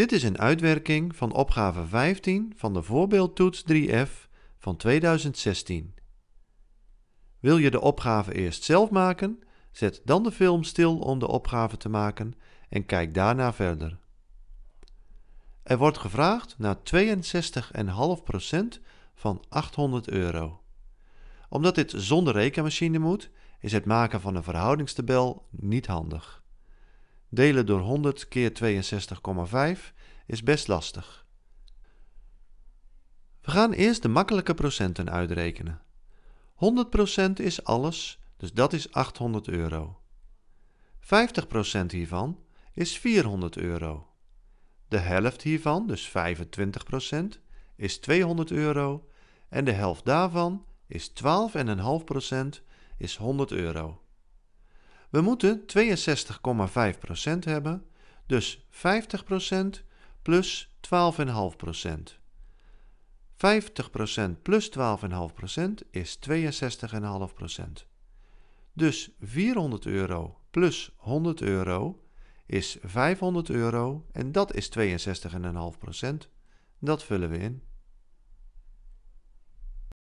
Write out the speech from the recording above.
Dit is een uitwerking van opgave 15 van de voorbeeldtoets 3F van 2016. Wil je de opgave eerst zelf maken? Zet dan de film stil om de opgave te maken en kijk daarna verder. Er wordt gevraagd naar 62,5% van 800 euro. Omdat dit zonder rekenmachine moet, is het maken van een verhoudingstabel niet handig. Delen door 100 keer 62,5 is best lastig. We gaan eerst de makkelijke procenten uitrekenen. 100% is alles, dus dat is 800 euro. 50% hiervan is 400 euro. De helft hiervan, dus 25%, is 200 euro en de helft daarvan is 12,5% is 100 euro. We moeten 62,5% hebben, dus 50% plus 12,5%. 50% plus 12,5% is 62,5%. Dus 400 euro plus 100 euro is 500 euro en dat is 62,5%. Dat vullen we in.